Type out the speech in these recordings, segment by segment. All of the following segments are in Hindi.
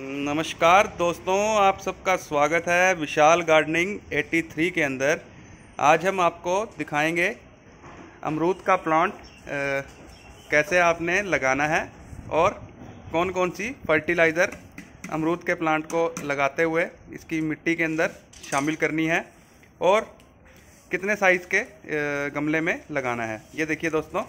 नमस्कार दोस्तों आप सबका स्वागत है विशाल गार्डनिंग 83 के अंदर आज हम आपको दिखाएंगे अमरूद का प्लांट कैसे आपने लगाना है और कौन कौन सी फर्टिलाइज़र अमरूद के प्लांट को लगाते हुए इसकी मिट्टी के अंदर शामिल करनी है और कितने साइज़ के गमले में लगाना है ये देखिए दोस्तों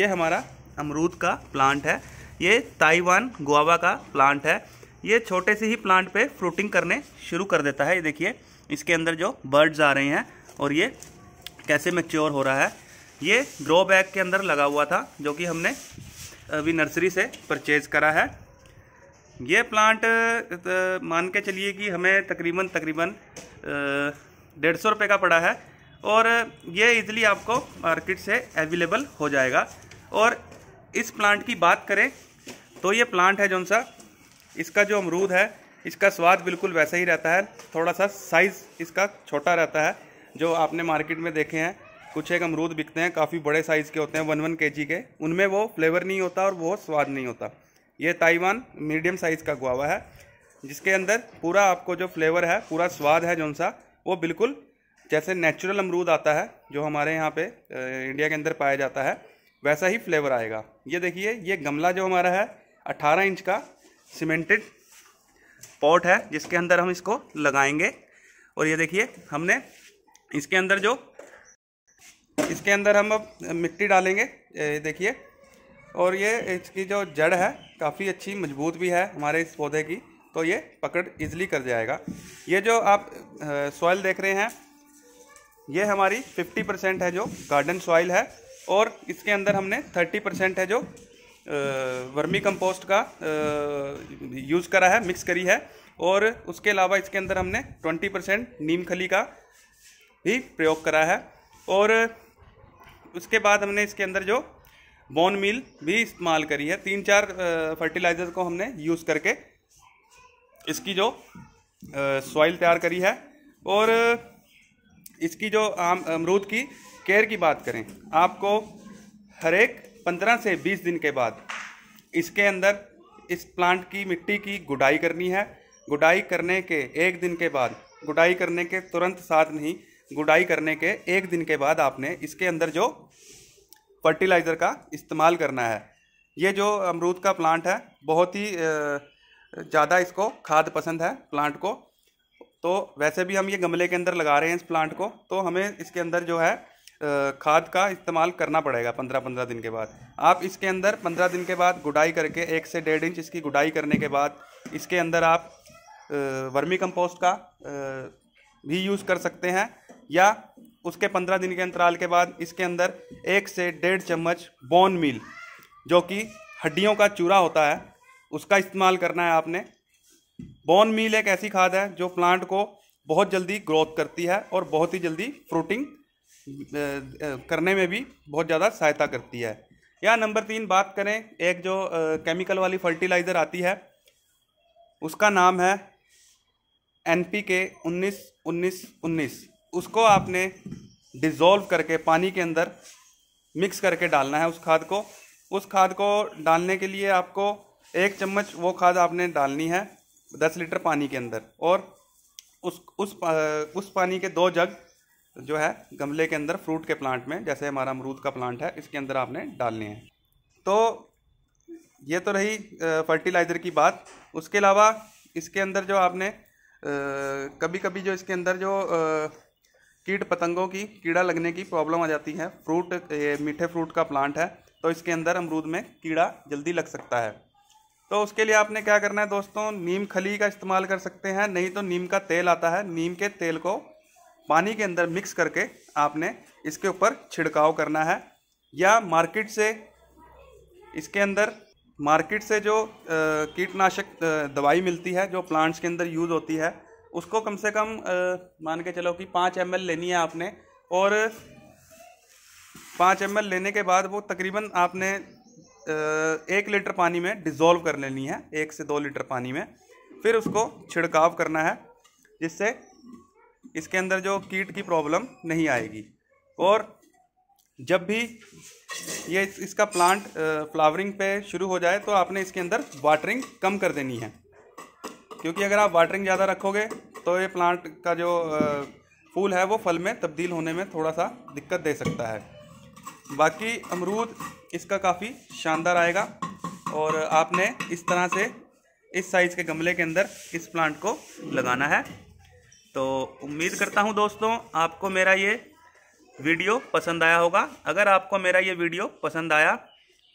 ये हमारा अमरूद का प्लांट है ये ताइवान गुआवा का प्लांट है ये छोटे से ही प्लांट पे फ्रूटिंग करने शुरू कर देता है ये देखिए इसके अंदर जो बर्ड्स आ रहे हैं और ये कैसे मेच्योर हो रहा है ये ग्रो बैग के अंदर लगा हुआ था जो कि हमने अभी नर्सरी से परचेज़ करा है ये प्लांट तो मान के चलिए कि हमें तकरीबन तकरीबन डेढ़ सौ रुपये का पड़ा है और ये इजीली आपको मार्केट से अवेलेबल हो जाएगा और इस प्लांट की बात करें तो ये प्लांट है जौन सा इसका जो अमरूद है इसका स्वाद बिल्कुल वैसा ही रहता है थोड़ा सा साइज़ इसका छोटा रहता है जो आपने मार्केट में देखे हैं कुछ एक अमरूद बिकते हैं काफ़ी बड़े साइज़ के होते हैं वन वन के के उनमें वो फ्लेवर नहीं होता और वो स्वाद नहीं होता ये ताइवान मीडियम साइज़ का गुआवा है जिसके अंदर पूरा आपको जो फ्लेवर है पूरा स्वाद है जो सा वो बिल्कुल जैसे नेचुरल अमरूद आता है जो हमारे यहाँ पे इंडिया के अंदर पाया जाता है वैसा ही फ्लेवर आएगा ये देखिए ये गमला जो हमारा है 18 इंच का सीमेंटेड पॉट है जिसके अंदर हम इसको लगाएंगे और ये देखिए हमने इसके अंदर जो इसके अंदर हम अब मिट्टी डालेंगे देखिए और ये इसकी जो जड़ है काफ़ी अच्छी मजबूत भी है हमारे इस पौधे की तो ये पकड़ इजली कर जाएगा ये जो आप सॉइल देख रहे हैं ये हमारी 50 परसेंट है जो गार्डन सॉइल है और इसके अंदर हमने 30 परसेंट है जो वर्मी कंपोस्ट का यूज़ करा है मिक्स करी है और उसके अलावा इसके अंदर हमने 20 परसेंट नीम खली का भी प्रयोग करा है और उसके बाद हमने इसके अंदर जो बॉन मील भी इस्तेमाल करी है तीन चार फर्टिलाइज़र को हमने यूज़ करके इसकी जो सॉइल तैयार करी है और इसकी जो आम अमरूद की केयर की बात करें आपको हर एक पंद्रह से बीस दिन के बाद इसके अंदर इस प्लांट की मिट्टी की गुडाई करनी है गुडाई करने के एक दिन के बाद गुडाई करने के तुरंत साथ नहीं गुडाई करने के एक दिन के बाद आपने इसके अंदर जो फर्टिलाइज़र का इस्तेमाल करना है ये जो अमरूद का प्लांट है बहुत ही ज़्यादा इसको खाद पसंद है प्लांट को तो वैसे भी हम ये गमले के अंदर लगा रहे हैं इस प्लांट को तो हमें इसके अंदर जो है खाद का इस्तेमाल करना पड़ेगा पंद्रह पंद्रह दिन के बाद आप इसके अंदर पंद्रह दिन के बाद गुडाई करके एक से डेढ़ इंच इसकी गुडाई करने के बाद इसके अंदर आप वर्मी कंपोस्ट का भी यूज़ कर सकते हैं या उसके पंद्रह दिन के अंतराल के बाद इसके अंदर एक से डेढ़ चम्मच बोन मील जो कि हड्डियों का चूरा होता है उसका इस्तेमाल करना है आपने बोन मील एक ऐसी खाद है जो प्लांट को बहुत जल्दी ग्रोथ करती है और बहुत ही जल्दी फ्रूटिंग करने में भी बहुत ज़्यादा सहायता करती है या नंबर तीन बात करें एक जो केमिकल वाली फर्टिलाइज़र आती है उसका नाम है एन पी के उन्नीस उन्नीस उन्नीस उसको आपने डिज़ोल्व करके पानी के अंदर मिक्स करके डालना है उस खाद को उस खाद को डालने के लिए आपको एक चम्मच वो खाद आपने डालनी है दस लीटर पानी के अंदर और उस उस उस पानी के दो जग जो है गमले के अंदर फ्रूट के प्लांट में जैसे हमारा अमरूद का प्लांट है इसके अंदर आपने डालने हैं तो ये तो रही फर्टिलाइज़र की बात उसके अलावा इसके अंदर जो आपने आ, कभी कभी जो इसके अंदर जो आ, कीट पतंगों की कीड़ा लगने की प्रॉब्लम आ जाती है फ्रूट ये मीठे फ्रूट का प्लांट है तो इसके अंदर अमरूद में कीड़ा जल्दी लग सकता है तो उसके लिए आपने क्या करना है दोस्तों नीम खली का इस्तेमाल कर सकते हैं नहीं तो नीम का तेल आता है नीम के तेल को पानी के अंदर मिक्स करके आपने इसके ऊपर छिड़काव करना है या मार्केट से इसके अंदर मार्केट से जो कीटनाशक दवाई मिलती है जो प्लांट्स के अंदर यूज़ होती है उसको कम से कम मान के चलो कि पाँच एम लेनी है आपने और पाँच एम लेने के बाद वो तकरीबन आपने एक लीटर पानी में डिज़ोल्व कर लेनी है एक से दो लीटर पानी में फिर उसको छिड़काव करना है जिससे इसके अंदर जो कीट की प्रॉब्लम नहीं आएगी और जब भी ये इसका प्लांट फ्लावरिंग पे शुरू हो जाए तो आपने इसके अंदर वाटरिंग कम कर देनी है क्योंकि अगर आप वाटरिंग ज़्यादा रखोगे तो ये प्लांट का जो फूल है वो फल में तब्दील होने में थोड़ा सा दिक्कत दे सकता है बाकी अमरूद इसका काफ़ी शानदार आएगा और आपने इस तरह से इस साइज़ के गमले के अंदर इस प्लांट को लगाना है तो उम्मीद करता हूँ दोस्तों आपको मेरा ये वीडियो पसंद आया होगा अगर आपको मेरा ये वीडियो पसंद आया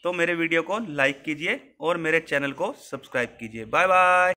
तो मेरे वीडियो को लाइक कीजिए और मेरे चैनल को सब्सक्राइब कीजिए बाय बाय